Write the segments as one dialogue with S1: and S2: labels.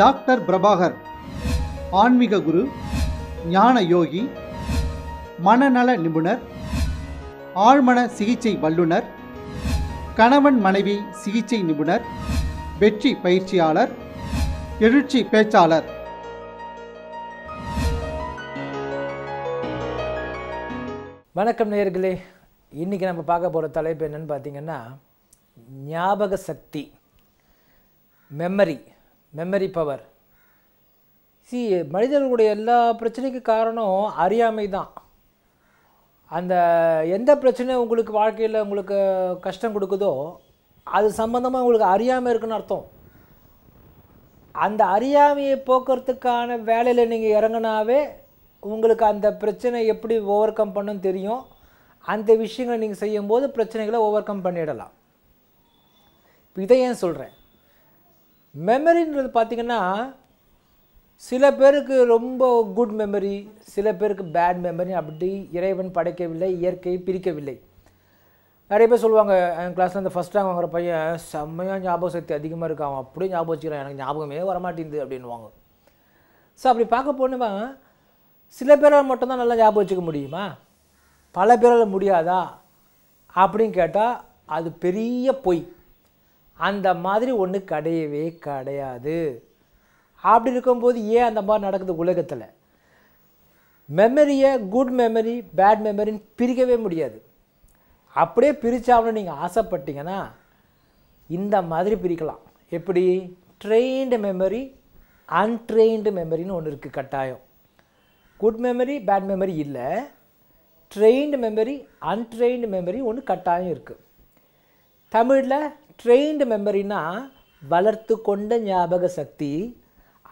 S1: doctor Prabhakar ஆன்மீக குரு ஞான யோகி மனநல நிபுணர் ஆழ்மன சிகிச்சை வல்லுனர் கணவன் மனைவி சிகிச்சை நிபுணர் வெற்றி பயிற்சியாளர் எழுச்சி பேச்சாளர் வணக்கம் நேர்களே
S2: இன்றைக்கி நம்ம பார்க்க போகிற தலைப்பு என்னென்னு பார்த்தீங்கன்னா ஞாபக சக்தி மெமரி மெமரி பவர் சி மனிதர்களுடைய எல்லா பிரச்சனைக்கும் காரணம் அறியாமை தான் அந்த எந்த பிரச்சனை உங்களுக்கு வாழ்க்கையில் உங்களுக்கு கஷ்டம் கொடுக்குதோ அது சம்மந்தமாக உங்களுக்கு அறியாமல் இருக்குன்னு அர்த்தம் அந்த அறியாமையை போக்குறதுக்கான வேலையில் நீங்கள் இறங்கினாவே உங்களுக்கு அந்த பிரச்சனை எப்படி ஓவர் கம் பண்ணுன்னு தெரியும் அந்த விஷயங்களை நீங்கள் செய்யும்போது பிரச்சனைகளை ஓவர் கம் பண்ணிடலாம் இப்போ இதை ஏன் சொல்கிறேன் மெமரின்றது பார்த்திங்கன்னா சில பேருக்கு ரொம்ப குட் மெமரி சில பேருக்கு பேட் மெமரி அப்படி இறைவன் படைக்கவில்லை இயற்கை பிரிக்கவில்லை நிறைய பேர் சொல்லுவாங்க என் கிளாஸில் இந்த ஃபஸ்ட் ரேங்க் வாங்குற பையன் செம்மையாக ஞாபக சக்தி அதிகமாக இருக்கான் அவன் அப்படியே ஞாபகம் வச்சுக்கிறான் எனக்கு ஞாபகமே வரமாட்டேங்குது அப்படின்வாங்க ஸோ அப்படி பார்க்க போனவன் சில பேரால் மட்டும்தான் நல்லா ஞாபகம் வச்சுக்க முடியுமா பல பேரால் முடியாதா அப்படின்னு கேட்டால் அது பெரிய பொய் அந்த மாதிரி ஒன்று கிடையவே கிடையாது அப்படி இருக்கும்போது ஏன் அந்த மாதிரி நடக்குது உலகத்தில் மெமரியை குட் மெமரி பேட் மெமரின்னு பிரிக்கவே முடியாது அப்படியே பிரித்தாகணும்னு நீங்கள் ஆசைப்பட்டீங்கன்னா இந்த மாதிரி பிரிக்கலாம் எப்படி ட்ரெயின்டு மெமரி அன்ட்ரெயின்டு மெமரின்னு ஒன்று இருக்குது கட்டாயம் குட் மெமரி பேட் மெமரி இல்லை ட்ரெயின்டு மெமரி அன்ட்ரெயின்டு மெமரி ஒன்று கட்டாயம் இருக்குது தமிழில் ட்ரெயின்டு மெமரினா வளர்த்து கொண்ட ஞாபக சக்தி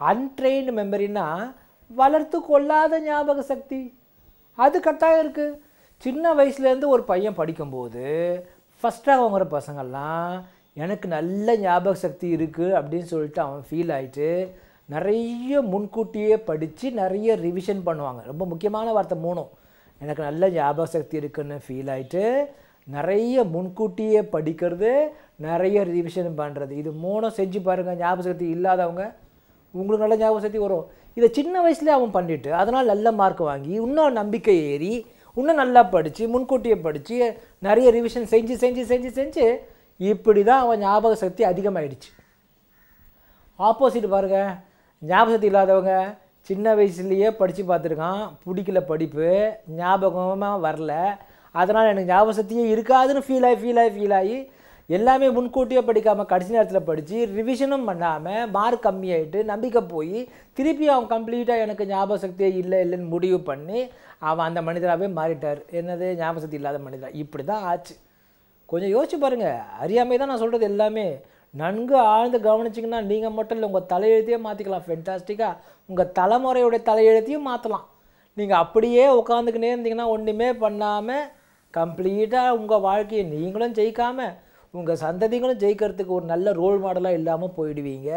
S2: அன்ட்ரெயின்டு மெமரினா வளர்த்து கொள்ளாத ஞாபக சக்தி அது கட்டாயம் இருக்குது சின்ன வயசுலேருந்து ஒரு பையன் படிக்கும்போது ஃபஸ்ட்டாக வாங்குற பசங்கள்லாம் எனக்கு நல்ல ஞாபக சக்தி இருக்குது அப்படின்னு சொல்லிட்டு அவன் ஃபீல் ஆகிட்டு நிறைய முன்கூட்டியே படித்து நிறைய ரிவிஷன் பண்ணுவாங்க ரொம்ப முக்கியமான வார்த்தை மூணும் எனக்கு நல்ல ஞாபக சக்தி இருக்குன்னு ஃபீல் ஆகிட்டு நிறைய முன்கூட்டியே படிக்கிறது நிறைய ரிவிஷன் பண்ணுறது இது மூணும் செஞ்சு பாருங்கள் ஞாபக சக்தி இல்லாதவங்க உங்களுக்கு நல்ல ஞாபக சக்தி வரும் இதை சின்ன வயசுலேயே அவன் பண்ணிவிட்டு அதனால் நல்ல மார்க் வாங்கி இன்னும் நம்பிக்கை ஏறி இன்னும் நல்லா படித்து முன்கூட்டியை படித்து நிறைய ரிவிஷன் செஞ்சு செஞ்சு செஞ்சு செஞ்சு இப்படி தான் அவன் ஞாபக சக்தி அதிகமாகிடுச்சு ஆப்போசிட் பாருங்கள் ஞாபக சக்தி இல்லாதவங்க சின்ன வயசுலேயே படித்து பார்த்துருக்கான் பிடிக்கல படிப்பு ஞாபகமாக வரல அதனால் எனக்கு ஞாபக சக்தியே இருக்காதுன்னு ஃபீல் ஆகி ஃபீல் ஆகி ஃபீல் ஆகி எல்லாமே முன்கூட்டியே படிக்காமல் கடைசி நேரத்தில் படித்து ரிவிஷனும் பண்ணாமல் மார்க் கம்மியாயிட்டு நம்பிக்கை போய் திருப்பி அவன் கம்ப்ளீட்டாக எனக்கு ஞாபக சக்தியே இல்லை இல்லைன்னு முடிவு பண்ணி அவன் அந்த மனிதராகவே மாறிட்டார் என்னது ஞாபக சக்தி இல்லாத மனிதராக இப்படி தான் ஆச்சு கொஞ்சம் யோசிச்சு பாருங்கள் அறியாமையே தான் நான் சொல்கிறது எல்லாமே நன்கு ஆழ்ந்து கவனிச்சிங்கன்னா நீங்கள் மட்டும் இல்லை உங்கள் தலையெழுத்தையே மாற்றிக்கலாம் ஃபென்டாஸ்டிக்காக உங்கள் தலைமுறையுடைய தலையெழுத்தையும் மாற்றலாம் நீங்கள் அப்படியே உட்காந்துக்கினே இருந்தீங்கன்னா ஒன்றுமே பண்ணாமல் கம்ப்ளீட்டாக உங்கள் வாழ்க்கையை நீங்களும் ஜெயிக்காமல் உங்கள் சந்ததிகளும் ஜெயிக்கிறதுக்கு ஒரு நல்ல ரோல் மாடலாக இல்லாமல் போயிடுவீங்க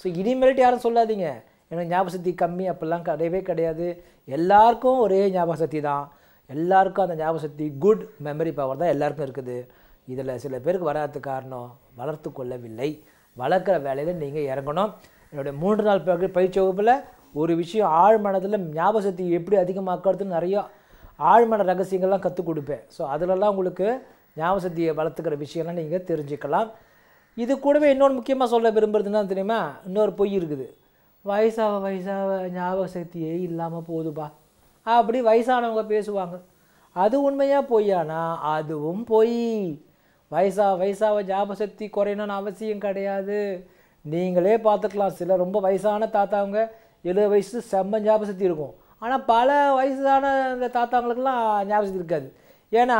S2: ஸோ இனிமேல்ட்டு யாரும் சொல்லாதீங்க எனக்கு ஞாபக சக்தி கம்மி அப்படிலாம் கிடையவே கிடையாது எல்லாருக்கும் ஒரே ஞாபக சக்தி தான் எல்லாருக்கும் அந்த ஞாபக சக்தி குட் மெமரி பவர் தான் எல்லாருக்கும் இருக்குது இதில் சில பேருக்கு வராது காரணம் வளர்த்து கொள்ளவில்லை வளர்க்குற வேலையில் நீங்கள் இறங்கணும் என்னுடைய மூன்று நாள் பயிற்சி வகுப்பில் ஒரு விஷயம் ஆழ்மனதில் ஞாபக சக்தி எப்படி அதிகமாக்கிறதுன்னு நிறையா ஆழ்மன ரகசியங்கள்லாம் கற்றுக் கொடுப்பேன் ஸோ அதிலலாம் உங்களுக்கு ஞாபகசக்தியை வளர்த்துக்கிற விஷயம்லாம் நீங்கள் தெரிஞ்சுக்கலாம் இது கூடவே இன்னொன்று முக்கியமாக சொல்ல விரும்புறதுன்னா தெரியுமா இன்னொரு பொய் இருக்குது வயசாக வயசாக ஞாபக சக்தியே இல்லாமல் போகுதுப்பா அப்படி வயசானவங்க பேசுவாங்க அது உண்மையாக பொய்யானா அதுவும் பொய் வயசா வயசாக ஞாபக சக்தி குறையணும்னு அவசியம் கிடையாது நீங்களே பார்த்துக்கலாம் சில ரொம்ப வயசான தாத்தாவுங்க எழுபது வயசு செம்ம ஞாபக சக்தி இருக்கும் ஆனால் பல வயசான இந்த தாத்தாங்களுக்கெல்லாம் ஞாபக சக்தி இருக்காது ஏன்னா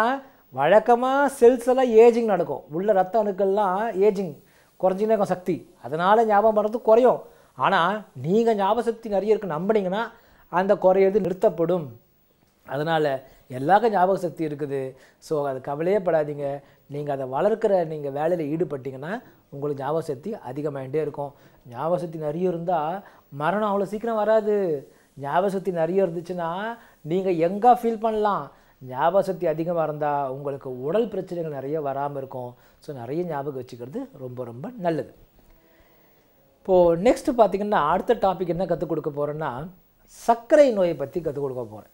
S2: வழக்கமாக செல்ஸ் எல்லாம் ஏஜிங் நடக்கும் உள்ள ரத்த அணுக்கள்லாம் ஏஜிங் குறைஞ்சினே இருக்கும் சக்தி அதனால் ஞாபகம் பண்ணுறது குறையும் ஆனால் நீங்கள் ஞாபக சக்தி நிறைய இருக்கு நம்பினீங்கன்னா அந்த குறையிறது நிறுத்தப்படும் அதனால் எல்லாருக்கும் ஞாபக சக்தி இருக்குது ஸோ அது கவலையே படாதீங்க நீங்கள் அதை வளர்க்குற நீங்கள் வேலையில் ஈடுபட்டிங்கன்னா உங்களுக்கு ஞாபக சக்தி அதிகமாகிட்டே இருக்கும் ஞாபக சக்தி நிறைய இருந்தால் மரணம் அவ்வளோ சீக்கிரம் வராது ஞாபக சக்தி நிறைய இருந்துச்சுன்னா நீங்கள் எங்கே ஃபீல் பண்ணலாம் ஞாபக சக்தி அதிகமாக இருந்தால் உங்களுக்கு உடல் பிரச்சனைகள் நிறைய வராமல் இருக்கும் ஸோ நிறைய ஞாபகம் வச்சுக்கிறது ரொம்ப ரொம்ப நல்லது இப்போது நெக்ஸ்ட் பார்த்திங்கன்னா அடுத்த டாபிக் என்ன கற்றுக் கொடுக்க போகிறேன்னா சர்க்கரை நோயை பற்றி கற்றுக் கொடுக்க போகிறேன்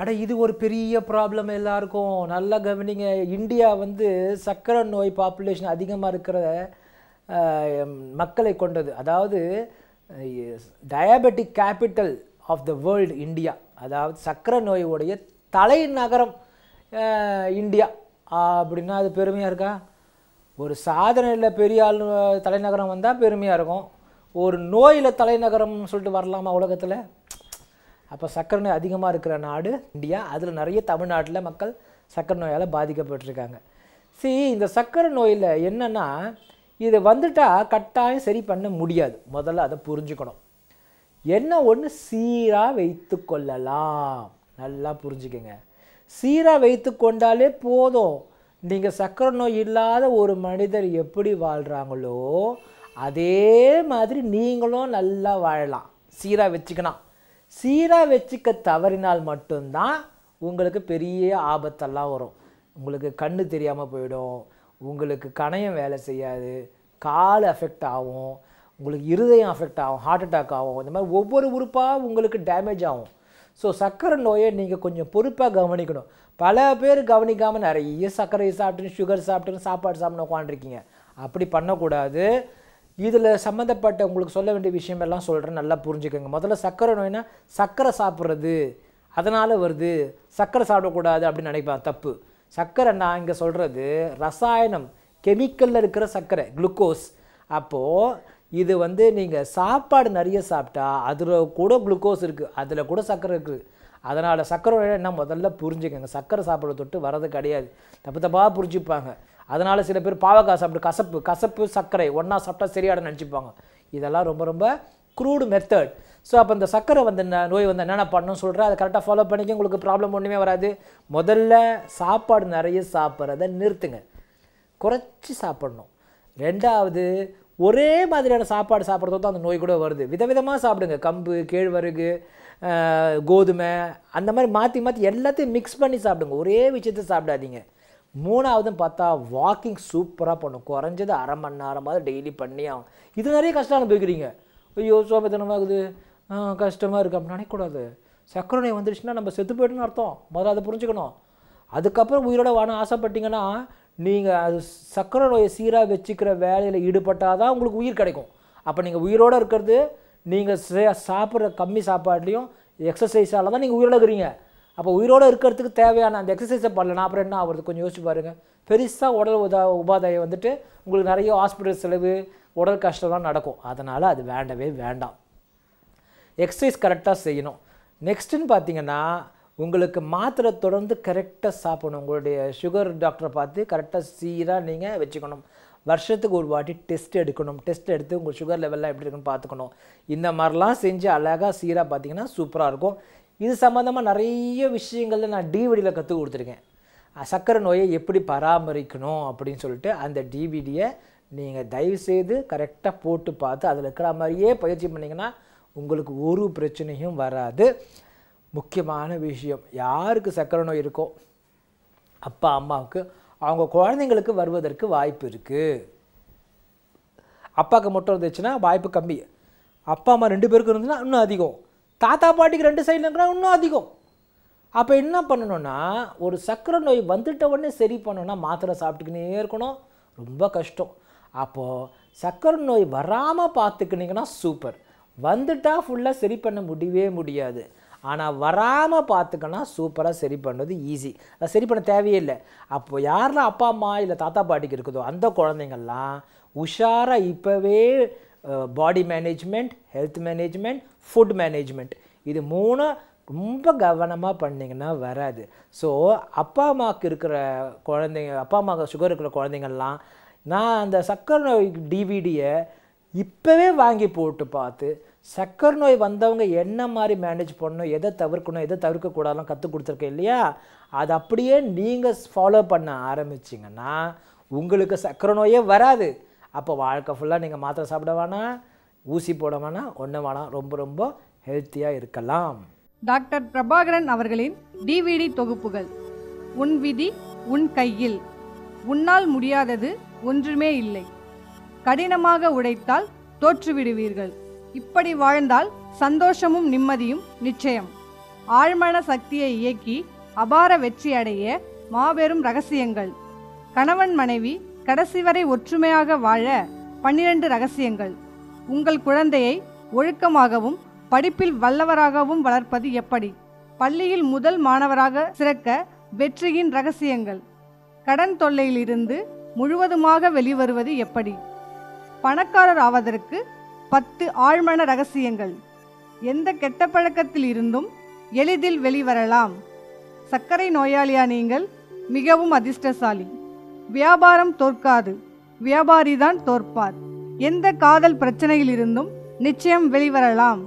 S2: அட இது ஒரு பெரிய ப்ராப்ளம் எல்லாருக்கும் நல்லா கவனிங்க இந்தியா வந்து சர்க்கரை நோய் பாப்புலேஷன் அதிகமாக இருக்கிற மக்களை கொண்டது அதாவது diabetic capital of the world India அதாவது சர்க்கரை நோயுடைய தலைநகரம் இந்தியா அப்படின்னா அது பெருமையாக இருக்கா ஒரு சாதனையில் பெரிய ஆள் தலைநகரம் வந்தால் பெருமையாக இருக்கும் ஒரு நோயில் தலைநகரம்னு சொல்லிட்டு வரலாமா உலகத்தில் அப்போ சர்க்கரை நோய் அதிகமாக இருக்கிற நாடு இந்தியா அதில் நிறைய தமிழ்நாட்டில் மக்கள் சர்க்கரை நோயால் பாதிக்கப்பட்டிருக்காங்க சரி இந்த சர்க்கரை நோயில் என்னென்னா இது வந்துட்டால் கட்டாயம் சரி பண்ண முடியாது முதல்ல அதை புரிஞ்சுக்கணும் என்ன ஒன்று சீராக வைத்து கொள்ளலாம் நல்லா புரிஞ்சுக்கங்க சீராக வைத்து கொண்டாலே போதும் நீங்கள் சக்கரை நோய் இல்லாத ஒரு மனிதர் எப்படி வாழ்கிறாங்களோ அதே மாதிரி நீங்களும் நல்லா வாழலாம் சீராக வச்சுக்கணும் சீராக வச்சுக்க தவறினால் மட்டும்தான் உங்களுக்கு பெரிய ஆபத்தெல்லாம் வரும் உங்களுக்கு கண் தெரியாமல் போயிடும் உங்களுக்கு கணையம் வேலை செய்யாது கால் அஃபெக்ட் ஆகும் உங்களுக்கு இருதயம் அஃபெக்ட் ஆகும் ஹார்ட் அட்டாக் ஆகும் இந்த மாதிரி ஒவ்வொரு உறுப்பாக உங்களுக்கு டேமேஜ் ஆகும் ஸோ சர்க்கரை நோயை நீங்கள் கொஞ்சம் பொறுப்பாக கவனிக்கணும் பல பேர் கவனிக்காமல் நிறைய சர்க்கரை சாப்பிட்டுன்னு சுகர் சாப்பிட்டுன்னு சாப்பாடு சாப்பிட உட்காண்டிருக்கீங்க அப்படி பண்ணக்கூடாது இதில் சம்மந்தப்பட்ட உங்களுக்கு சொல்ல வேண்டிய விஷயமெல்லாம் சொல்கிறேன் நல்லா புரிஞ்சுக்கோங்க முதல்ல சர்க்கரை நோய்னா சர்க்கரை சாப்பிட்றது அதனால் வருது சர்க்கரை சாப்பிடக்கூடாது அப்படின்னு நினைப்பேன் தப்பு சர்க்கரை நான் இங்கே சொல்கிறது ரசாயனம் கெமிக்கலில் இருக்கிற சர்க்கரை குளுக்கோஸ் அப்போது இது வந்து நீங்கள் சாப்பாடு நிறைய சாப்பிட்டா அதில் கூட குளுக்கோஸ் இருக்குது அதில் கூட சர்க்கரை இருக்குது அதனால் சர்க்கரை என்ன முதல்ல புரிஞ்சுக்கோங்க சர்க்கரை சாப்பிட தொட்டு வரது கிடையாது தப்பு தப்பாக புரிஞ்சுப்பாங்க அதனால் சில பேர் பாவக்காய் சாப்பிட்டு கசப்பு கசப்பு சர்க்கரை ஒன்றா சாப்பிட்டா சரியாட நினச்சிப்பாங்க இதெல்லாம் ரொம்ப ரொம்ப க்ரூடு மெத்தட் ஸோ அப்போ இந்த சர்க்கரை வந்து என்ன நோய் வந்து என்னென்ன பண்ணணும் சொல்கிறேன் அதை கரெக்டாக ஃபாலோ பண்ணிக்க உங்களுக்கு ப்ராப்ளம் ஒன்றுமே வராது முதல்ல சாப்பாடு நிறைய சாப்பிட்றத நிறுத்துங்க குறைச்சி சாப்பிட்ணும் ரெண்டாவது ஒரே மாதிரியான சாப்பாடு சாப்பிட்றது தான் அந்த நோய் கூட வருது விதவிதமாக சாப்பிடுங்க கம்பு கேழ்வரகு கோதுமை அந்த மாதிரி மாற்றி மாற்றி எல்லாத்தையும் மிக்ஸ் பண்ணி சாப்பிடுங்க ஒரே விஷயத்தை சாப்பிடாதீங்க மூணாவதும் பார்த்தா வாக்கிங் சூப்பராக பண்ணும் குறைஞ்சது அரை மணி மாதிரி டெய்லி பண்ணி ஆகும் இது நிறைய கஷ்டம் அனுபவிக்கிறீங்க ஐயோ சோபத்தனமாகுது கஷ்டமாக இருக்குது அப்படின்னு நினைக்கக்கூடாது சக்கரை நோய் வந்துருச்சுன்னா நம்ம செத்து போய்ட்டுன்னு அர்த்தம் முதல்ல அதை புரிஞ்சுக்கணும் அதுக்கப்புறம் உயிரோட வாழ ஆசைப்பட்டீங்கன்னா நீங்கள் அது சக்கர நோயை சீராக வச்சுக்கிற வேலையில் ஈடுபட்டால் தான் உங்களுக்கு உயிர் கிடைக்கும் அப்போ நீங்கள் உயிரோடு இருக்கிறது நீங்கள் சாப்பிட்ற கம்மி சாப்பாட்லேயும் எக்ஸசைஸால் தான் நீங்கள் உயிரோடு இருக்கிறீங்க அப்போ உயிரோடு இருக்கிறதுக்கு தேவையான அந்த எக்ஸசைஸை பண்ணலன்னா அப்புறம் என்ன ஆகுறது கொஞ்சம் யோசிச்சு பாருங்கள் பெருசாக உடல் உதா உபாதையை வந்துட்டு உங்களுக்கு நிறைய ஹாஸ்பிட்டல் செலவு உடல் கஷ்டம்லாம் நடக்கும் அதனால் அது வேண்டவே வேண்டாம் எக்ஸசைஸ் கரெக்டாக செய்யணும் நெக்ஸ்ட்டுன்னு பார்த்தீங்கன்னா உங்களுக்கு மாத்திரை தொடர்ந்து கரெக்டாக சாப்பிடணும் உங்களுடைய சுகர் டாக்டரை பார்த்து கரெக்டாக சீராக நீங்கள் வச்சுக்கணும் வருஷத்துக்கு ஒரு வாட்டி டெஸ்ட் எடுக்கணும் டெஸ்ட் எடுத்து உங்கள் சுகர் லெவல்லாம் எப்படி இருக்குன்னு பார்த்துக்கணும் இந்த மாதிரிலாம் செஞ்சு அழகாக சீராக பார்த்தீங்கன்னா சூப்பராக இருக்கும் இது சம்மந்தமாக நிறைய விஷயங்களில் நான் டிவிடியில் கற்றுக் கொடுத்துருக்கேன் சர்க்கரை நோயை எப்படி பராமரிக்கணும் அப்படின்னு சொல்லிட்டு அந்த டிவிடியை நீங்கள் தயவுசெய்து கரெக்டாக போட்டு பார்த்து அதில் இருக்கிற மாதிரியே பயிற்சி பண்ணிங்கன்னா உங்களுக்கு ஒரு பிரச்சனையும் வராது முக்கியமான விஷயம் யாருக்கு சக்கரை நோய் இருக்கோ அப்பா அம்மாவுக்கு அவங்க குழந்தைங்களுக்கு வருவதற்கு வாய்ப்பு இருக்குது அப்பாவுக்கு மட்டும் இருந்துச்சுன்னா வாய்ப்பு கம்மி அப்பா அம்மா ரெண்டு பேருக்கு இருந்துச்சுன்னா இன்னும் அதிகம் தாத்தா பாட்டிக்கு ரெண்டு சைடில் இருக்கிறா இன்னும் அதிகம் அப்போ என்ன பண்ணணும்னா ஒரு சக்கரை நோய் வந்துட்ட உடனே சரி பண்ணணும்னா மாத்திரை சாப்பிட்டுக்கினே இருக்கணும் ரொம்ப கஷ்டம் அப்போது சக்கரை நோய் வராமல் பார்த்துக்கினீங்கன்னா சூப்பர் வந்துட்டால் ஃபுல்லாக சரி பண்ண முடியவே முடியாது ஆனால் வராமல் பார்த்துக்கணும் சூப்பராக சரி பண்ணுறது ஈஸி அதை சரி பண்ண தேவையே இல்லை அப்போ யாரெல்லாம் அப்பா அம்மா இல்லை தாத்தா பாட்டிக்கு இருக்குதோ அந்த குழந்தைங்கள்லாம் உஷாராக இப்போவே body management health management food management இது மூணு ரொம்ப கவனமாக பண்ணிங்கன்னா வராது ஸோ அப்பா அம்மாவுக்கு இருக்கிற குழந்தைங்க அப்பா அம்மாவுக்கு சுகர் இருக்கிற குழந்தைங்கள்லாம் நான் அந்த சக்கர நோய் டிவிடியை இப்போவே வாங்கி போட்டு பார்த்து சக்கர் நோய் வந்தவங்க என்ன மாதிரி மேனேஜ் பண்ணணும் எதை தவிர்க்கணும் எதை தவிர்க்கக்கூடாதுலாம் கற்றுக் கொடுத்துருக்கேன் இல்லையா அது அப்படியே நீங்கள் ஃபாலோ பண்ண ஆரம்பிச்சிங்கன்னா உங்களுக்கு சக்கரை நோயே வராது அப்போ வாழ்க்கை ஃபுல்லாக நீங்கள் மாத்திரை சாப்பிட வேணாம் ஊசி போட வேணாம் ஒன்று வேணாம் ரொம்ப ரொம்ப ஹெல்த்தியாக இருக்கலாம்
S3: டாக்டர் பிரபாகரன் அவர்களின் டிவிடி தொகுப்புகள் உன் விதி உன் கையில் உன்னால் முடியாதது ஒன்றுமே இல்லை கடினமாக உடைத்தால் தோற்றுவிடுவீர்கள் இப்படி வாழ்ந்தால் சந்தோஷமும் நிம்மதியும் நிச்சயம் ஆழ்மன சக்தியை இயக்கி அபார வெற்றி அடைய மாபெரும் ரகசியங்கள் கணவன் மனைவி கடைசி வரை ஒற்றுமையாக வாழ பன்னிரண்டு ரகசியங்கள் உங்கள் குழந்தையை ஒழுக்கமாகவும் படிப்பில் வல்லவராகவும் வளர்ப்பது எப்படி பள்ளியில் முதல் மாணவராக சிறக்க வெற்றியின் ரகசியங்கள் கடன் தொல்லையிலிருந்து முழுவதுமாக வெளிவருவது எப்படி பணக்காரர் ஆவதற்கு பத்து ஆழ்மன ரகசியங்கள் எந்த கெட்ட பழக்கத்தில் இருந்தும் எளிதில் வெளிவரலாம் சர்க்கரை நோயாளியா நீங்கள் மிகவும் அதிர்ஷ்டசாலி வியாபாரம் தோற்காது வியாபாரிதான் தோற்பார் எந்த காதல் பிரச்சனையில் இருந்தும் நிச்சயம் வெளிவரலாம்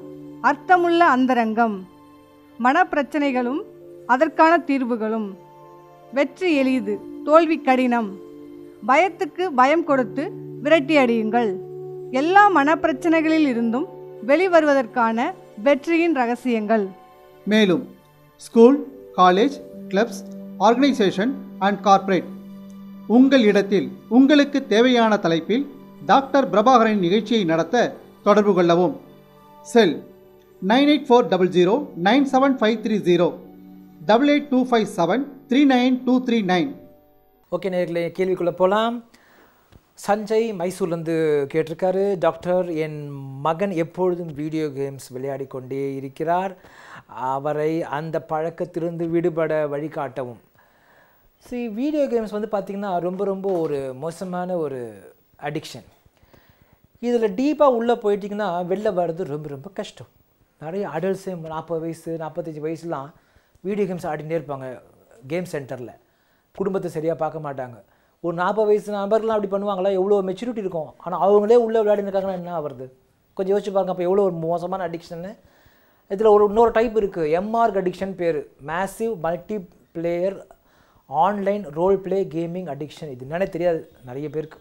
S3: அர்த்தமுள்ள அந்தரங்கம் மனப்பிரச்சனைகளும் அதற்கான தீர்வுகளும் வெற்றி எளிது தோல்வி கடினம் பயத்துக்கு பயம் கொடுத்து விரட்டி அடியுங்கள் எல்லா மனப்பிரச்சனைகளில் இருந்தும் வெளிவருவதற்கான வெற்றியின் ரகசியங்கள்
S1: மேலும் school college clubs organisation and corporate உங்கள் இடத்தில் உங்களுக்கு தேவையான தலைப்பில் டாக்டர் பிரபாகரின் நிகழ்ச்சியை நடத்த தொடர்பு கொள்ளவும் cell nine eight four double zero nine seven five three zero double eight two five seven three nine two three nine okay நேர்களை கேள்விக்குள்ளே போகலாம் சஞ்சய் மைசூர்லேருந்து
S2: கேட்டிருக்காரு டாக்டர் என் மகன் எப்பொழுதும் வீடியோ கேம்ஸ் விளையாடி கொண்டே இருக்கிறார் அவரை அந்த பழக்கத்திலிருந்து விடுபட வழிகாட்டவும் சரி வீடியோ கேம்ஸ் வந்து பார்த்திங்கன்னா ரொம்ப ரொம்ப ஒரு மோசமான ஒரு அடிக்ஷன் இதில் டீப்பாக உள்ளே போயிட்டிங்கன்னா வெளில வர்றது ரொம்ப ரொம்ப கஷ்டம் நிறைய அடல்ட்ஸு நாற்பது வயசு நாற்பத்தஞ்சு வயசுலாம் வீடியோ கேம்ஸ் ஆடினே இருப்பாங்க கேம் சென்டரில் குடும்பத்தை சரியாக பார்க்க மாட்டாங்க ஒரு நாற்பது வயசு நபர்கள்லாம் அப்படி பண்ணுவாங்களா எவ்வளோ மெச்சூரிட்டி இருக்கும் ஆனால் அவங்களே உள்ளே விளையாடிருக்காங்கன்னா என்ன ஆகுறது கொஞ்சம் யோசிச்சு பாருங்க அப்போ எவ்வளோ ஒரு மோசமான அடிக்ஷன் இதில் ஒரு இன்னொரு டைப் இருக்குது எம்ஆர்க் அடிக்ஷன் பேர் massive multi player online role play gaming addiction இது என்னன்னே தெரியாது நிறைய பேருக்கு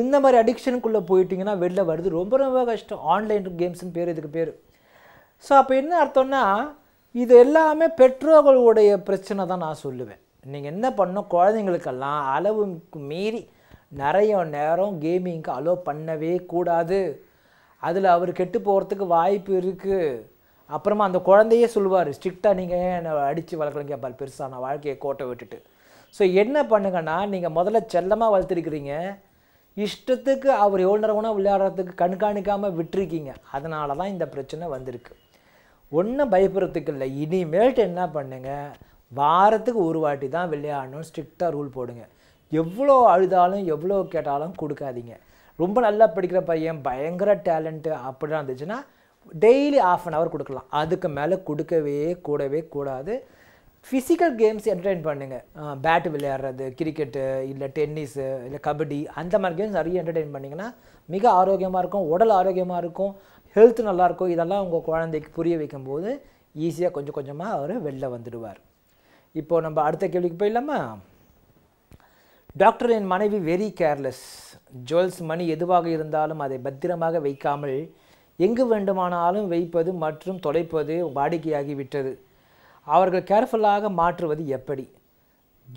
S2: இந்த மாதிரி அடிக்ஷனுக்குள்ளே போயிட்டிங்கன்னா வெளில வருது ரொம்ப ரொம்ப கஷ்டம் ஆன்லைன் கேம்ஸ்னு பேர் இதுக்கு பேர் ஸோ அப்போ என்ன அர்த்தம்னா இது எல்லாமே பெற்றோர்களுடைய பிரச்சனை தான் நான் சொல்லுவேன் நீங்கள் என்ன பண்ணணும் குழந்தைங்களுக்கெல்லாம் அளவுக்கு மீறி நிறைய நேரம் கேமிங்க்கு அலோவ் பண்ணவே கூடாது அதில் அவர் கெட்டு போகிறதுக்கு வாய்ப்பு இருக்குது அப்புறமா அந்த குழந்தையே சொல்லுவார் ஸ்ட்ரிக்டாக நீங்கள் ஏன் என்னை அடித்து வளர்க்குறீங்க கேட்பார் பெருசாக நான் வாழ்க்கையை கோட்டை விட்டுட்டு ஸோ என்ன பண்ணுங்கன்னா நீங்கள் முதல்ல செல்லமாக வளர்த்துருக்கிறீங்க இஷ்டத்துக்கு அவர் எவ்வளோ நேரம் விளையாடுறதுக்கு கண்காணிக்காமல் விட்டுருக்கீங்க அதனால தான் இந்த பிரச்சனை வந்திருக்கு ஒன்றும் பயப்படுறதுக்கு இல்லை இனிமேல்ட்டு என்ன பண்ணுங்கள் வாரத்துக்கு ஒரு வாட்டி தான் விளையாடணும் ஸ்ட்ரிக்டாக ரூல் போடுங்க எவ்வளோ அழுதாலும் எவ்வளோ கேட்டாலும் கொடுக்காதீங்க ரொம்ப நல்லா படிக்கிற பையன் பயங்கர டேலண்ட்டு அப்படிலாம் இருந்துச்சுன்னா டெய்லி ஆஃப் அன் ஹவர் கொடுக்கலாம் அதுக்கு மேலே கொடுக்கவே கூடவே கூடாது ஃபிசிக்கல் கேம்ஸ் என்டர்டெயின் பண்ணுங்கள் பேட்டு விளையாடுறது கிரிக்கெட்டு இல்லை டென்னிஸு இல்லை கபடி அந்த மாதிரி கேம்ஸ் நிறைய என்டர்டைன் பண்ணிங்கன்னா மிக ஆரோக்கியமாக இருக்கும் உடல் ஆரோக்கியமாக இருக்கும் ஹெல்த் நல்லாயிருக்கும் இதெல்லாம் உங்கள் குழந்தைக்கு புரிய வைக்கும்போது ஈஸியாக கொஞ்சம் கொஞ்சமாக அவர் வெளில வந்துடுவார் இப்போது நம்ம அடுத்த கேள்விக்கு போயிடலாமா டாக்டர் என் மனைவி வெரி கேர்லெஸ் ஜுவல்ஸ் மணி எதுவாக இருந்தாலும் அதை பத்திரமாக வைக்காமல் எங்கு வேண்டுமானாலும் வைப்பது மற்றும் தொலைப்பது வாடிக்கையாகிவிட்டது அவர்கள் கேர்ஃபுல்லாக மாற்றுவது எப்படி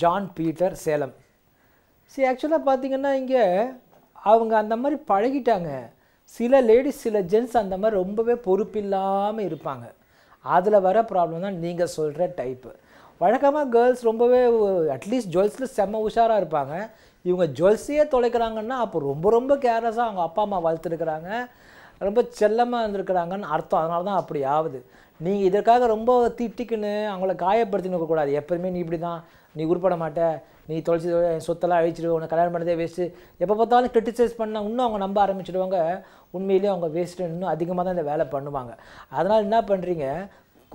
S2: ஜான் பீட்டர் சேலம் சரி ஆக்சுவலாக பார்த்திங்கன்னா இங்கே அவங்க அந்த மாதிரி பழகிட்டாங்க சில லேடிஸ் சில ஜென்ட்ஸ் அந்த மாதிரி ரொம்பவே பொறுப்பில்லாமல் இருப்பாங்க அதில் வர ப்ராப்ளம் தான் நீங்கள் சொல்கிற டைப்பு வழக்கமாக கேர்ள்ஸ் ரொம்பவே அட்லீஸ்ட் ஜுவல்ஸில் செம்ம உஷாராக இருப்பாங்க இவங்க ஜுவல்ஸையே தொலைக்கிறாங்கன்னா அப்போ ரொம்ப ரொம்ப கேர்லெஸ்ஸாக அவங்க அப்பா அம்மா வளர்த்துருக்குறாங்க ரொம்ப செல்லமாக இருந்திருக்கிறாங்கன்னு அர்த்தம் அதனால தான் அப்படி ஆகுது நீங்கள் இதற்காக ரொம்ப திட்டிக்குன்னு அவங்கள காயப்படுத்தின்னு கூடாது எப்போதுமே நீ இப்படி தான் நீ உருப்பட மாட்டேன் நீ தொலைச்சி என் சொத்தெல்லாம் அழிச்சிடுவோம் உனக்கு கல்யாணம் பண்ணதே வேஸ்ட்டு எப்போ பார்த்தாலும் கிரிட்டிசைஸ் பண்ணால் இன்னும் அவங்க நம்ப ஆரம்பிச்சிடுவாங்க உண்மையிலேயே அவங்க வேஸ்ட்டு இன்னும் அதிகமாக தான் இந்த வேலை பண்ணுவாங்க அதனால் என்ன பண்ணுறீங்க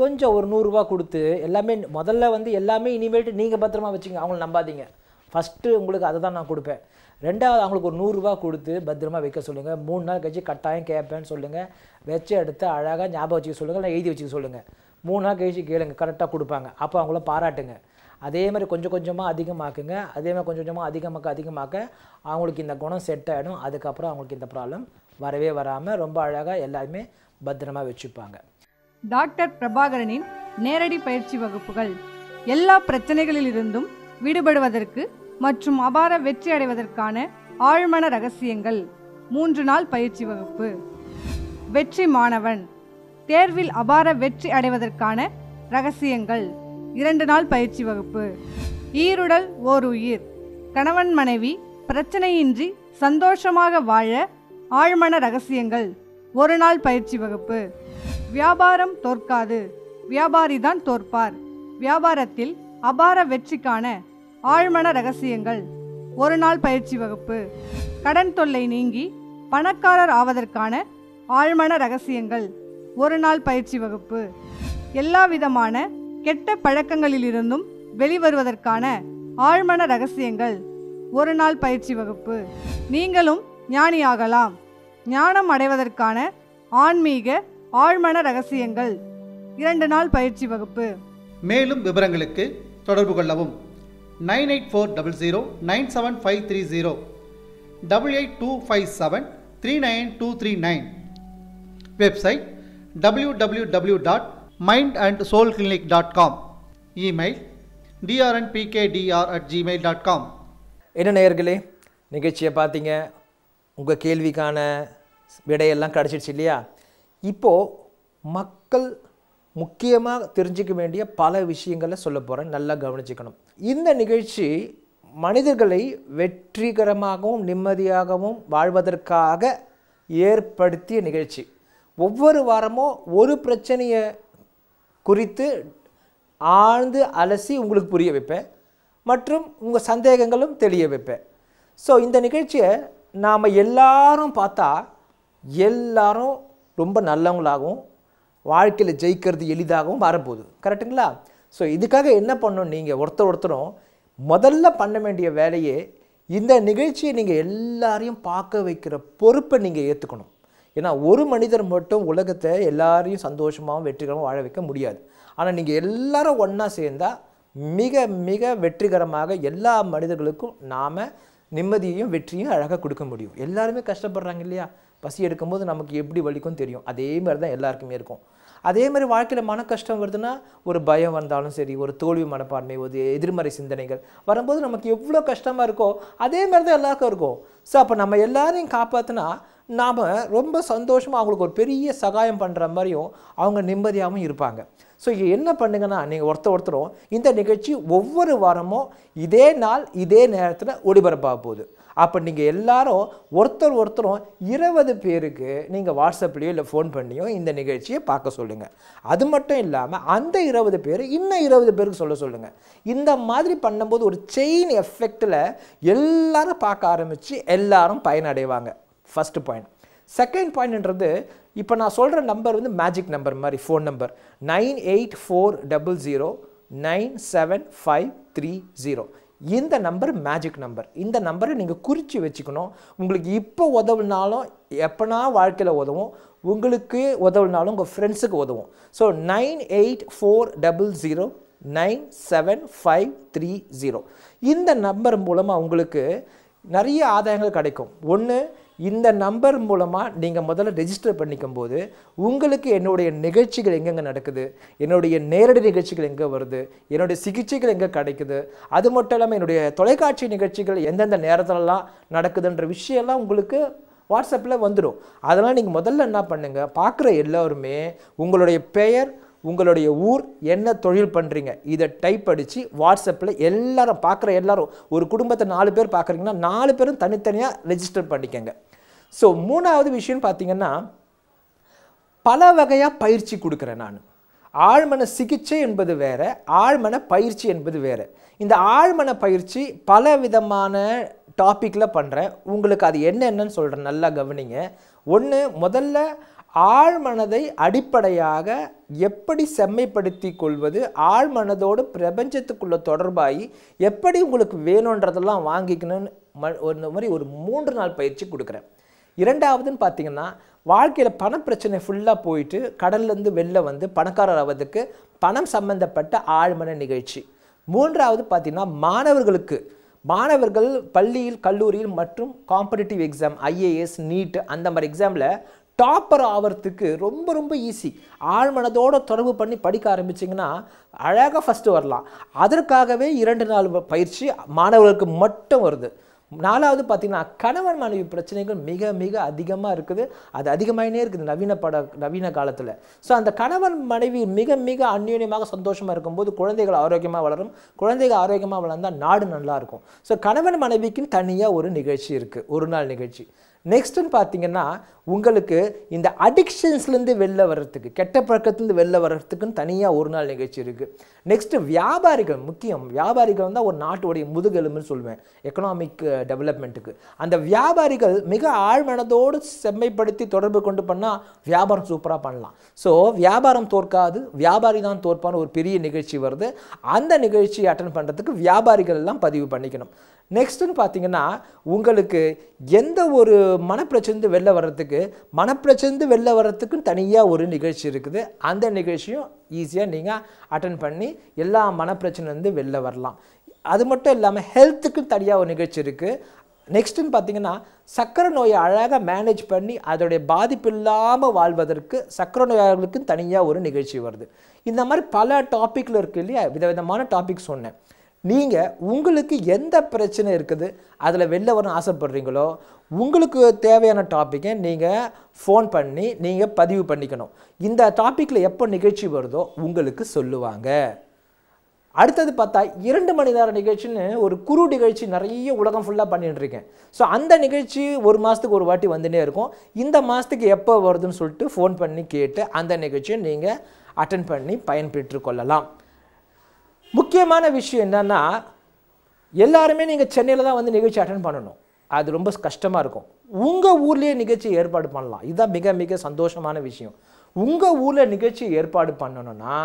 S2: கொஞ்சம் ஒரு நூறுரூவா கொடுத்து எல்லாமே முதல்ல வந்து எல்லாமே இனிமேட்டு நீங்கள் பத்திரமா வச்சுங்க அவங்கள நம்பாதீங்க ஃபஸ்ட்டு உங்களுக்கு அதை தான் நான் கொடுப்பேன் ரெண்டாவது அவங்களுக்கு ஒரு நூறுரூவா கொடுத்து பத்திரமா வைக்க சொல்லுங்கள் மூணு நாள் கழிச்சு கட்டாயம் கேட்பேன்னு சொல்லுங்கள் வச்சு எடுத்து அழகாக ஞாபகம் வச்சுக்க சொல்லுங்கள் இல்லை எழுதி வச்சுக்க சொல்லுங்கள் மூணு நாள் கழிச்சு கேளுங்க கரெக்டாக கொடுப்பாங்க அப்போ அவங்கள பாராட்டுங்க அதே மாதிரி கொஞ்சம் கொஞ்சமாக அதிகமாக்குங்க அதே மாதிரி கொஞ்சம் கொஞ்சமாக அதிகமாக்க அதிகமாக்க அவங்களுக்கு இந்த குணம் செட் ஆகிடும் அதுக்கப்புறம் அவங்களுக்கு இந்த ப்ராப்ளம் வரவே வராமல் ரொம்ப அழகாக எல்லாருமே பத்திரமாக வச்சுப்பாங்க
S3: டாக்டர் பிரபாகரனின் நேரடி பயிற்சி வகுப்புகள் எல்லா பிரச்சனைகளிலிருந்தும் விடுபடுவதற்கு மற்றும் அபார வெற்றி அடைவதற்கான ஆழ்மன ரகசியங்கள் மூன்று நாள் பயிற்சி வகுப்பு வெற்றி மாணவன் தேர்வில் அபார வெற்றி அடைவதற்கான ரகசியங்கள் இரண்டு நாள் பயிற்சி வகுப்பு ஈருடல் ஓர் உயிர் கணவன் மனைவி பிரச்சனையின்றி சந்தோஷமாக வாழ ஆழ்மன ரகசியங்கள் ஒரு நாள் பயிற்சி வகுப்பு வியாபாரம் தோற்காது வியாபாரி தான் தோற்பார் வியாபாரத்தில் அபார வெற்றிக்கான ஆழ்மன ரகசியங்கள் ஒரு நாள் பயிற்சி வகுப்பு கடன் தொல்லை நீங்கி பணக்காரர் ஆவதற்கான ஆழ்மன ரகசியங்கள் ஒரு நாள் பயிற்சி வகுப்பு எல்லா விதமான கெட்ட பழக்கங்களிலிருந்தும் வெளிவருவதற்கான ஆழ்மன ரகசியங்கள் ஒரு நாள் பயிற்சி வகுப்பு நீங்களும் ஞானியாகலாம் ஞானம் அடைவதற்கான ஆன்மீக ஆழ்மன ரகசியங்கள் இரண்டு நாள் பயிற்சி வகுப்பு
S1: மேலும் விவரங்களுக்கு தொடர்பு கொள்ளவும் nine eight four double zero nine seven five three zero double eight two five seven three nine two three nine website W W W dot mind and soul clinic dot com email DRNPKDR at Gmail dot com என்ன நேயர்களே நிகழ்ச்சியை பார்த்தீங்க உங்கள்
S2: கேள்விக்கான விடையெல்லாம் கிடச்சிடுச்சு இல்லையா இப்போது மக்கள் முக்கியமாக தெரிஞ்சிக்க வேண்டிய பல விஷயங்களை சொல்ல போகிறேன் நல்லா கவனிச்சுக்கணும் இந்த நிகழ்ச்சி மனிதர்களை வெற்றிகரமாகவும் நிம்மதியாகவும் வாழ்வதற்காக ஏற்படுத்திய நிகழ்ச்சி ஒவ்வொரு வாரமும் ஒரு பிரச்சனையை குறித்து ஆழ்ந்து அலசி உங்களுக்கு புரிய வைப்பேன் மற்றும் உங்கள் சந்தேகங்களும் தெளிய வைப்பேன் ஸோ இந்த நிகழ்ச்சியை நாம் எல்லாரும் பார்த்தா எல்லாரும் ரொம்ப நல்லவங்களாகவும் வாழ்க்கையில் ஜெயிக்கிறது எளிதாகவும் வரப்போகுது கரெக்டுங்களா ஸோ இதுக்காக என்ன பண்ணணும் நீங்கள் ஒருத்தர் ஒருத்தரும் முதல்ல பண்ண வேண்டிய வேலையே இந்த நிகழ்ச்சியை நீங்கள் எல்லாரையும் பார்க்க வைக்கிற பொறுப்பை நீங்கள் ஏற்றுக்கணும் ஏன்னா ஒரு மனிதர் மட்டும் உலகத்தை எல்லாரையும் சந்தோஷமாகவும் வெற்றிகரமாகவும் வாழ வைக்க முடியாது ஆனால் நீங்கள் எல்லாரும் ஒன்றா சேர்ந்தால் மிக மிக வெற்றிகரமாக எல்லா மனிதர்களுக்கும் நாம் நிம்மதியையும் வெற்றியும் அழகாக கொடுக்க முடியும் எல்லாருமே கஷ்டப்படுறாங்க இல்லையா பசி எடுக்கும்போது நமக்கு எப்படி வலிக்கும் தெரியும் அதே மாதிரி தான் எல்லாருக்குமே இருக்கும் அதே மாதிரி வாழ்க்கையில் மன கஷ்டம் வருதுன்னா ஒரு பயம் வந்தாலும் சரி ஒரு தோல்வி மனப்பான்மை ஒரு எதிர்மறை சிந்தனைகள் வரும்போது நமக்கு எவ்வளோ கஷ்டமாக இருக்கோ அதே மாதிரி தான் எல்லாருக்கும் இருக்கும் ஸோ அப்போ நம்ம எல்லாரையும் காப்பாற்றினா நாம் ரொம்ப சந்தோஷமாக அவங்களுக்கு ஒரு பெரிய சகாயம் பண்ணுற மாதிரியும் அவங்க நிம்மதியாகவும் இருப்பாங்க ஸோ இங்கே என்ன பண்ணுங்கன்னா நீங்கள் ஒருத்தர் ஒருத்தரும் இந்த நிகழ்ச்சி ஒவ்வொரு வாரமும் இதே நாள் இதே நேரத்தில் ஒளிபரப்பாக போகுது அப்போ நீங்கள் எல்லாரும் ஒருத்தர் ஒருத்தரும் இருபது பேருக்கு நீங்கள் வாட்ஸ்அப்லேயோ இல்லை ஃபோன் பண்ணியோ இந்த நிகழ்ச்சியை பார்க்க சொல்லுங்கள் அது மட்டும் இல்லாமல் அந்த இருபது பேர் இன்னும் இருபது பேருக்கு சொல்ல சொல்லுங்கள் இந்த மாதிரி பண்ணும்போது ஒரு செயின் எஃபெக்டில் எல்லாரும் பார்க்க ஆரம்பித்து எல்லாரும் பயனடைவாங்க ஃபஸ்ட்டு பாயிண்ட் செகண்ட் பாயிண்ட்ன்றது இப்போ நான் சொல்கிற நம்பர் வந்து மேஜிக் நம்பர் மாதிரி phone number nine eight four double zero nine seven five three zero இந்த நம்பர் மேஜிக் நம்பர் இந்த நம்பரை நீங்கள் குறித்து வச்சுக்கணும் உங்களுக்கு இப்போ உதவுனாலும் எப்போனா வாழ்க்கையில் உதவும் உங்களுக்கு உதவுனாலும் உங்கள் ஃப்ரெண்ட்ஸுக்கு உதவும் so nine eight four double zero nine seven five three zero இந்த நம்பர் மூலமாக உங்களுக்கு நிறைய ஆதாயங்கள் கிடைக்கும் ஒன்று இந்த நம்பர் மூலமாக நீங்கள் முதல்ல ரெஜிஸ்டர் பண்ணிக்கும் போது உங்களுக்கு என்னுடைய நிகழ்ச்சிகள் எங்கெங்கே நடக்குது என்னுடைய நேரடி நிகழ்ச்சிகள் எங்கே வருது என்னுடைய சிகிச்சைகள் எங்கே கிடைக்குது அது மட்டும் இல்லாமல் என்னுடைய தொலைக்காட்சி நிகழ்ச்சிகள் எந்தெந்த நேரத்திலலாம் நடக்குதுன்ற விஷயம்லாம் உங்களுக்கு வாட்ஸ்அப்பில் வந்துடும் அதெல்லாம் நீங்கள் முதல்ல என்ன பண்ணுங்கள் பார்க்குற எல்லோருமே உங்களுடைய பெயர் உங்களுடைய ஊர் என்ன தொழில் பண்ணுறீங்க இதை டைப் அடித்து வாட்ஸ்அப்பில் எல்லாரும் பார்க்குற எல்லாரும் ஒரு குடும்பத்தை நாலு பேர் பார்க்குறீங்கன்னா நாலு பேரும் தனித்தனியாக ரெஜிஸ்டர் பண்ணிக்கங்க ஸோ மூணாவது விஷயம் பார்த்திங்கன்னா பல வகையாக பயிற்சி கொடுக்குறேன் நான் ஆழ்மன சிகிச்சை என்பது வேறு ஆழ்மன பயிற்சி என்பது வேறு இந்த ஆழ்மன பயிற்சி பல விதமான டாப்பிக்கில் பண்ணுறேன் உங்களுக்கு அது என்னென்னு சொல்கிறேன் நல்லா கவனிங்க ஒன்று முதல்ல ஆழ்மனதை அடிப்படையாக எப்படி செம்மைப்படுத்தி கொள்வது ஆழ்மனதோடு பிரபஞ்சத்துக்குள்ள தொடர்பாகி எப்படி உங்களுக்கு வேணுன்றதெல்லாம் வாங்கிக்கணும்னு ம ஒரு மாதிரி ஒரு மூன்று நாள் பயிற்சி கொடுக்குறேன் இரண்டாவதுன்னு பார்த்தீங்கன்னா வாழ்க்கையில் பணப்பிரச்சனை ஃபுல்லாக போயிட்டு கடல்லேருந்து வெளில வந்து பணக்காரர் ஆவதுக்கு பணம் சம்பந்தப்பட்ட ஆழ்மன நிகழ்ச்சி மூன்றாவது பார்த்திங்கன்னா மாணவர்களுக்கு மாணவர்கள் பள்ளியில் கல்லூரியில் மற்றும் காம்படிட்டிவ் எக்ஸாம் ஐஏஎஸ் நீட் அந்த மாதிரி எக்ஸாமில் டாப்பர் ஆகிறதுக்கு ரொம்ப ரொம்ப ஈஸி ஆழ்மனதோட தொடர்பு பண்ணி படிக்க ஆரம்பிச்சிங்கன்னா அழகாக ஃபஸ்ட்டு வரலாம் அதற்காகவே இரண்டு நாள் பயிற்சி மாணவர்களுக்கு மட்டும் வருது நாலாவது பார்த்திங்கன்னா கணவன் மனைவி பிரச்சனைகள் மிக மிக அதிகமாக இருக்குது அது அதிகமாகினே இருக்குது நவீன பட நவீன காலத்தில் ஸோ அந்த கணவன் மனைவி மிக மிக அந்யூன்யமாக சந்தோஷமாக இருக்கும்போது குழந்தைகள் ஆரோக்கியமாக வளரும் குழந்தைகள் ஆரோக்கியமாக வளர்ந்தால் நாடு நல்லாயிருக்கும் ஸோ கணவன் மனைவிக்குன்னு தனியாக ஒரு நிகழ்ச்சி இருக்குது ஒரு நாள் நிகழ்ச்சி நெக்ஸ்ட்டுன்னு பார்த்தீங்கன்னா உங்களுக்கு இந்த அடிக்ஷன்ஸ்லேருந்து வெளில வர்றதுக்கு கெட்ட பழக்கத்துலேருந்து வெளில வர்றதுக்குன்னு தனியாக ஒரு நாள் நிகழ்ச்சி இருக்குது நெக்ஸ்ட்டு வியாபாரிகள் முக்கியம் வியாபாரிகள் வந்து ஒரு நாட்டுடைய முதுகெலும்புன்னு சொல்லுவேன் எக்கனாமிக் டெவலப்மெண்ட்டுக்கு அந்த வியாபாரிகள் மிக ஆழ்மனதோடு செம்மைப்படுத்தி தொடர்பு கொண்டு பண்ணால் வியாபாரம் சூப்பராக பண்ணலாம் ஸோ வியாபாரம் தோற்காது வியாபாரி தான் தோற்பான்னு ஒரு பெரிய நிகழ்ச்சி வருது அந்த நிகழ்ச்சியை அட்டன் பண்ணுறதுக்கு வியாபாரிகள் எல்லாம் பதிவு பண்ணிக்கணும் நெக்ஸ்ட்டுன்னு பார்த்தீங்கன்னா உங்களுக்கு எந்த ஒரு மனப்பிரச்சனை வெளில வர்றதுக்கு மனப்பிரச்சனை வெளில வர்றதுக்குன்னு தனியாக ஒரு நிகழ்ச்சி இருக்குது அந்த நிகழ்ச்சியும் ஈஸியாக நீங்கள் அட்டன் பண்ணி எல்லா மனப்பிரச்சனைலேருந்து வெளில வரலாம் அது மட்டும் இல்லாமல் ஹெல்த்துக்குன்னு தனியாக ஒரு நிகழ்ச்சி இருக்குது நெக்ஸ்ட்டுன்னு பார்த்தீங்கன்னா சக்கரை நோயை அழகாக மேனேஜ் பண்ணி அதோடைய பாதிப்பு இல்லாமல் வாழ்வதற்கு சக்கரை நோயாளர்களுக்கும் தனியாக ஒரு நிகழ்ச்சி வருது இந்த மாதிரி பல டாப்பிக்கில் இருக்குது இல்லையா விதவிதமான டாபிக் சொன்னேன் நீங்கள் உங்களுக்கு எந்த பிரச்சனை இருக்குது அதில் வெளில வரணும் ஆசைப்படுறீங்களோ உங்களுக்கு தேவையான டாப்பிக்கை நீங்கள் ஃபோன் பண்ணி நீங்கள் பதிவு பண்ணிக்கணும் இந்த டாப்பிக்கில் எப்போ நிகழ்ச்சி வருதோ உங்களுக்கு சொல்லுவாங்க அடுத்தது பார்த்தா இரண்டு மணி நேர நிகழ்ச்சின்னு ஒரு குறு நிகழ்ச்சி நிறைய உலகம் ஃபுல்லாக பண்ணிகிட்டு இருக்கேன் ஸோ அந்த நிகழ்ச்சி ஒரு மாதத்துக்கு ஒரு வாட்டி வந்துட்டே இருக்கும் இந்த மாதத்துக்கு எப்போ வருதுன்னு சொல்லிட்டு ஃபோன் பண்ணி கேட்டு அந்த நிகழ்ச்சியை நீங்கள் அட்டன் பண்ணி பயன்பெற்று கொள்ளலாம் முக்கியமான விஷயம் என்னென்னா எல்லாருமே நீங்கள் சென்னையில் தான் வந்து நிகழ்ச்சி அட்டன் பண்ணணும் அது ரொம்ப கஷ்டமாக இருக்கும் உங்கள் ஊர்லேயே நிகழ்ச்சி ஏற்பாடு பண்ணலாம் இதுதான் மிக மிக சந்தோஷமான விஷயம் உங்கள் ஊரில் நிகழ்ச்சி ஏற்பாடு பண்ணணும்னா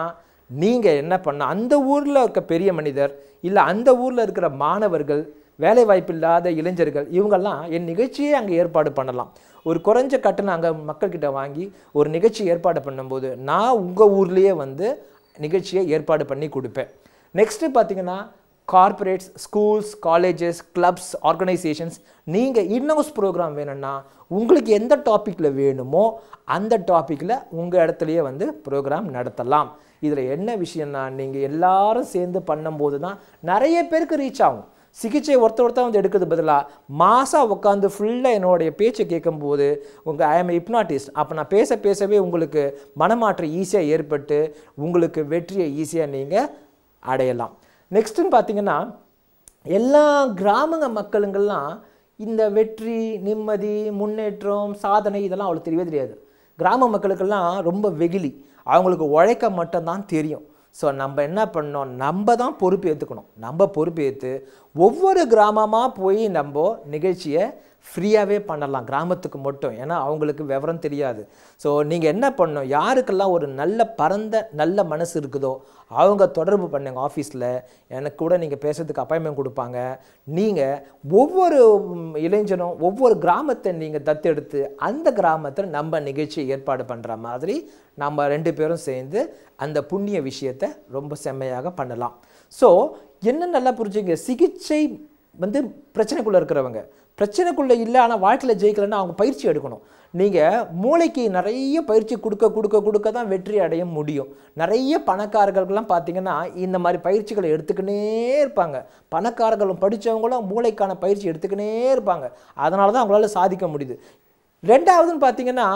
S2: நீங்கள் என்ன பண்ண அந்த ஊரில் இருக்க பெரிய மனிதர் இல்லை அந்த ஊரில் இருக்கிற மாணவர்கள் வேலை இல்லாத இளைஞர்கள் இவங்கெல்லாம் என் நிகழ்ச்சியே அங்கே ஏற்பாடு பண்ணலாம் ஒரு குறைஞ்ச கட்டணம் அங்கே மக்கள்கிட்ட வாங்கி ஒரு நிகழ்ச்சி ஏற்பாடு பண்ணும்போது நான் உங்கள் ஊர்லேயே வந்து நிகழ்ச்சியை ஏற்பாடு பண்ணி கொடுப்பேன் நெக்ஸ்ட்டு பார்த்தீங்கன்னா corporates schools colleges clubs organisations நீங்கள் இன்னஹவுஸ் ப்ரோக்ராம் வேணும்னா உங்களுக்கு எந்த டாப்பிக்கில் வேணுமோ அந்த டாப்பிக்கில் உங்கள் இடத்துலையே வந்து ப்ரோக்ராம் நடத்தலாம் இதில் என்ன விஷயம்னா நீங்கள் எல்லாரும் சேர்ந்து பண்ணும்போது தான் நிறைய பேருக்கு ரீச் ஆகும் சிகிச்சை ஒருத்த ஒருத்தர் வந்து எடுக்கிறது பதிலாக மாதம் உட்காந்து ஃபுல்லாக என்னுடைய பேச்சை கேட்கும்போது உங்கள் ஐ எம் ஹிப்னாட்டிஸ்ட் அப்போ நான் பேச பேசவே உங்களுக்கு மனமாற்றம் ஈஸியாக ஏற்பட்டு உங்களுக்கு வெற்றியை ஈஸியாக நீங்கள் அடையலாம் நெக்ஸ்ட்டுன்னு பார்த்திங்கன்னா எல்லா கிராமங்க மக்களுங்கள்லாம் இந்த வெற்றி நிம்மதி முன்னேற்றம் சாதனை இதெல்லாம் அவ்வளோ தெரியவே தெரியாது கிராம மக்களுக்கெல்லாம் ரொம்ப வெகுலி அவங்களுக்கு உழைக்க மட்டும்தான் தெரியும் ஸோ நம்ம என்ன பண்ணோம் நம்ம தான் பொறுப்பு ஏற்றுக்கணும் நம்ம பொறுப்பு ஏற்று ஒவ்வொரு கிராமமாக போய் நம்ம நிகழ்ச்சியை ஃப்ரீயாகவே பண்ணலாம் கிராமத்துக்கு மட்டும் ஏன்னா அவங்களுக்கு விவரம் தெரியாது ஸோ நீங்கள் என்ன பண்ணணும் யாருக்கெல்லாம் ஒரு நல்ல பரந்த நல்ல மனசு இருக்குதோ அவங்க தொடர்பு பண்ணுங்க ஆஃபீஸில் எனக்கு கூட நீங்கள் பேசுறதுக்கு அப்பாயின்மெண்ட் கொடுப்பாங்க நீங்கள் ஒவ்வொரு இளைஞனும் ஒவ்வொரு கிராமத்தை நீங்கள் தத்தெடுத்து அந்த கிராமத்தில் நம்ம நிகழ்ச்சி ஏற்பாடு பண்ணுற மாதிரி நம்ம ரெண்டு பேரும் சேர்ந்து அந்த புண்ணிய விஷயத்தை ரொம்ப செம்மையாக பண்ணலாம் ஸோ என்ன நல்லா புரிஞ்சுங்க சிகிச்சை வந்து பிரச்சனைக்குள்ளே இருக்கிறவங்க பிரச்சனைக்குள்ளே இல்லை ஆனால் வாழ்க்கையில் ஜெயிக்கலன்னா அவங்க பயிற்சி எடுக்கணும் நீங்கள் மூளைக்கு நிறைய பயிற்சி கொடுக்க கொடுக்க கொடுக்க தான் வெற்றி அடைய முடியும் நிறைய பணக்காரர்கள்லாம் பார்த்தீங்கன்னா இந்த மாதிரி பயிற்சிகளை எடுத்துக்கினே இருப்பாங்க பணக்காரர்களும் படித்தவங்களும் மூளைக்கான பயிற்சி எடுத்துக்கினே இருப்பாங்க அதனால தான் அவங்களால சாதிக்க முடியுது ரெண்டாவதுன்னு பார்த்தீங்கன்னா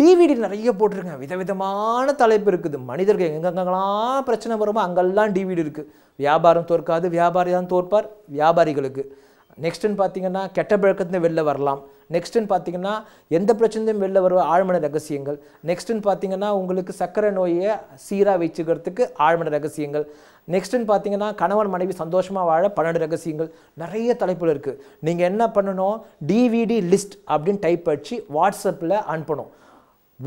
S2: டிவிடி நிறைய போட்டிருக்கேன் விதவிதமான தலைப்பு இருக்குது மனிதர்கள் எங்கெங்கெல்லாம் பிரச்சனை வருமோ அங்கெல்லாம் டிவிடி இருக்குது வியாபாரம் தோற்காது வியாபாரி தான் தோற்பார் வியாபாரிகளுக்கு நெக்ஸ்ட்டுன்னு பார்த்தீங்கன்னா கெட்ட பழக்கத்துலேருந்து வெளில வரலாம் நெக்ஸ்ட்டுன்னு பார்த்தீங்கன்னா எந்த பிரச்சனையும் வெளில வர ஆழ்மன ரகசியங்கள் நெக்ஸ்ட்டுன்னு பார்த்தீங்கன்னா உங்களுக்கு சர்க்கரை நோயை சீராக வச்சுக்கிறதுக்கு ஆழ்மன ரகசியங்கள் நெக்ஸ்ட்டுன்னு பார்த்தீங்கன்னா கணவன் மனைவி சந்தோஷமாக வாழ பன்னெண்டு ரகசியங்கள் நிறைய தலைப்பில் இருக்குது நீங்கள் என்ன பண்ணணும் டிவிடி லிஸ்ட் அப்படின்னு டைப் அடிச்சு வாட்ஸ்அப்பில் அனுப்பணும்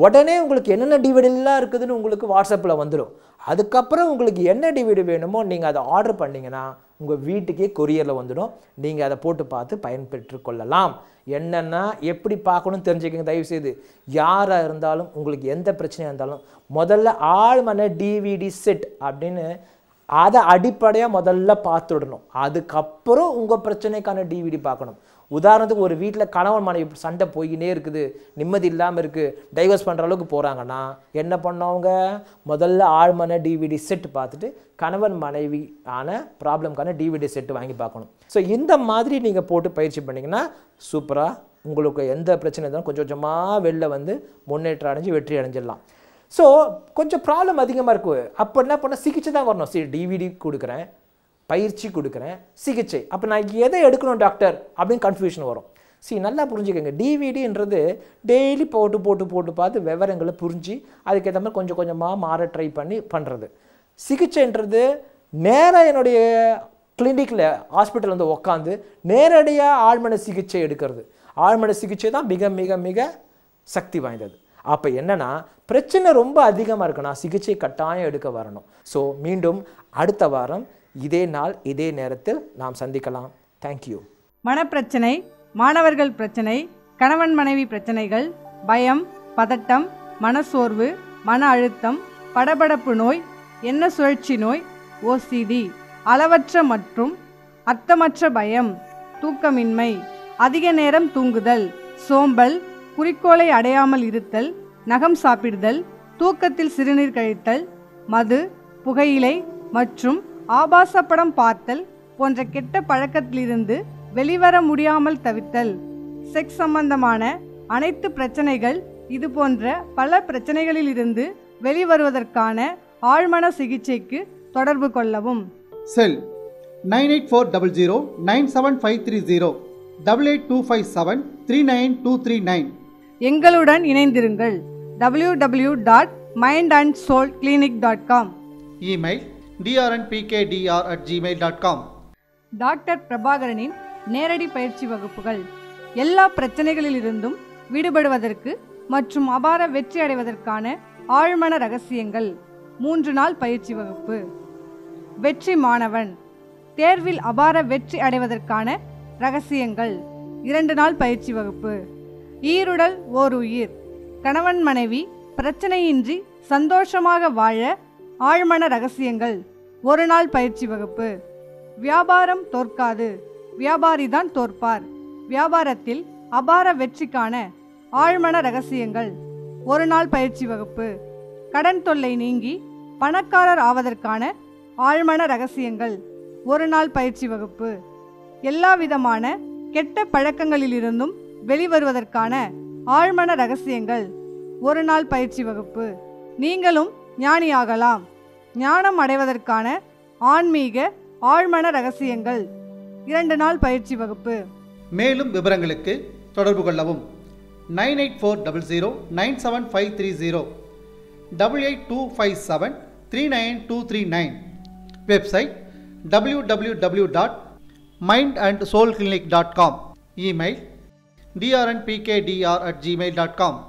S2: உடனே உங்களுக்கு என்னென்ன டிவிடெல்லாம் இருக்குதுன்னு உங்களுக்கு வாட்ஸ்அப்பில் வந்துடும் அதுக்கப்புறம் உங்களுக்கு என்ன டிவிடி வேணுமோ நீங்கள் அதை ஆர்டர் பண்ணிங்கன்னா உங்கள் வீட்டுக்கே கொரியரில் வந்துடும் நீங்கள் அதை போட்டு பார்த்து பயன்பெற்று கொள்ளலாம் என்னென்னா எப்படி பார்க்கணும்னு தெரிஞ்சுக்கங்க தயவுசெய்து யாராக இருந்தாலும் உங்களுக்கு எந்த பிரச்சனையாக இருந்தாலும் முதல்ல ஆள் மன டிவிடி செட் அப்படின்னு அதை அடிப்படையாக முதல்ல பார்த்துடணும் அதுக்கப்புறம் உங்கள் பிரச்சனைக்கான டிவிடி பார்க்கணும் உதாரணத்துக்கு ஒரு வீட்டில் கணவன் மனைவி சண்டை போய்கினே இருக்குது நிம்மதி இல்லாமல் இருக்குது டைவர்ஸ் பண்ணுற அளவுக்கு போகிறாங்கன்னா என்ன பண்ணவங்க முதல்ல ஆழ்மனை டிவிடி செட் பார்த்துட்டு கணவன் மனைவி ஆன ப்ராப்ளம்கான டிவிடி செட் வாங்கி பார்க்கணும் ஸோ இந்த மாதிரி நீங்கள் போட்டு பயிற்சி பண்ணிங்கன்னா சூப்பராக உங்களுக்கு எந்த பிரச்சனை இருந்தாலும் கொஞ்சம் கொஞ்சமாக வெளில வந்து முன்னேற்றம் அடைஞ்சு வெற்றி அடைஞ்சிடலாம் ஸோ கொஞ்சம் ப்ராப்ளம் அதிகமாக இருக்குது அப்போ என்ன பண்ண சிகிச்சை தான் வரணும் சரி டிவிடி கொடுக்குறேன் பயிற்சி கொடுக்குறேன் சிகிச்சை அப்போ நான் எதை எடுக்கணும் டாக்டர் அப்படின்னு கன்ஃபியூஷன் வரும் சி நல்லா புரிஞ்சுக்கோங்க டிவிடின்றது டெய்லி போட்டு போட்டு போட்டு பார்த்து விவரங்களை புரிஞ்சு அதுக்கேற்ற மாதிரி கொஞ்சம் கொஞ்சமாக மாற ட்ரை பண்ணி பண்ணுறது சிகிச்சைன்றது நேராக என்னுடைய கிளினிக்கில் ஹாஸ்பிட்டல் வந்து உக்காந்து நேரடியாக ஆழ்மன சிகிச்சை எடுக்கிறது ஆழ்மன சிகிச்சை தான் மிக மிக மிக சக்தி வாய்ந்தது அப்போ என்னென்னா பிரச்சனை ரொம்ப அதிகமாக இருக்குன்னா சிகிச்சை கட்டாயம் எடுக்க வரணும் ஸோ மீண்டும் அடுத்த வாரம் இதே நாள் இதே நேரத்தில் நாம் சந்திக்கலாம் தேங்க்யூ
S3: மனப்பிரச்சனை மாணவர்கள் பிரச்சனை கணவன் மனைவி பிரச்சனைகள் பயம் பதட்டம் மனசோர்வு மன அழுத்தம் படபடப்பு நோய் என்ன சுழற்சி நோய் ஓசிடி அளவற்ற மற்றும் அர்த்தமற்ற பயம் தூக்கமின்மை அதிக நேரம் தூங்குதல் சோம்பல் குறிக்கோளை அடையாமல் இருத்தல் நகம் சாப்பிடுதல் தூக்கத்தில் சிறுநீர் கழித்தல் மது புகையிலை மற்றும் ஆபாச படம் பார்த்தல் போன்ற கெட்ட பழக்கத்திலிருந்து வெளிவர முடியாமல் தவிர்த்தல் செக்ஸ் சம்பந்தமான அனைத்து பிரச்சனைகள் இது போன்ற பல பிரச்சனைகளிலிருந்து வெளிவருவதற்கான ஆழ்மன சிகிச்சைக்கு தொடர்பு கொள்ளவும்
S1: cell nine eight four double zero nine seven five three zero double eight two five seven three nine two three nine
S3: எங்களுடன் இணைந்திருங்கள் W W dot mind and soul clinic dot com
S1: email DRNPKDR at Gmail dot com
S3: doctor பிரபாகரனின் நேரடி பயிற்சி வகுப்புகள் எல்லா பிரச்சனைகளிலிருந்தும் விடுபடுவதற்கு மற்றும் அபார வெற்றி அடைவதற்கான ஆழ்மன ரகசியங்கள் மூன்று நாள் பயிற்சி வகுப்பு வெற்றி மாணவன் தேர்வில் அபார வெற்றி அடைவதற்கான ரகசியங்கள் இரண்டு நாள் பயிற்சி வகுப்பு ஈருடல் ஓர் உயிர் கணவன் மனைவி பிரச்சனையின்றி சந்தோஷமாக வாழ ஆழ்மன ரகசியங்கள் ஒரு நாள் பயிற்சி வகுப்பு வியாபாரம் தோற்காது வியாபாரி தான் தோற்பார் வியாபாரத்தில் அபார வெற்றிக்கான ஆழ்மன ரகசியங்கள் ஒரு நாள் பயிற்சி வகுப்பு கடன் தொல்லை நீங்கி பணக்காரர் ஆவதற்கான ஆழ்மன ரகசியங்கள் ஒரு நாள் பயிற்சி வகுப்பு எல்லா விதமான கெட்ட பழக்கங்களிலிருந்தும் வெளிவருவதற்கான ஆழ்மன ரகசியங்கள் ஒரு நாள் பயிற்சி வகுப்பு நீங்களும் ஞானியாகலாம் ஞானம் அடைவதற்கான ஆன்மீக ஆழ்மன ரகசியங்கள் இரண்டு நாள் பயிற்சி வகுப்பு
S1: மேலும் விவரங்களுக்கு தொடர்பு கொள்ளவும் nine eight four double zero nine seven five three zero double eight two five seven three nine two three nine website W W W dot mind and soul clinic dot com email DRNPKDR at Gmail dot com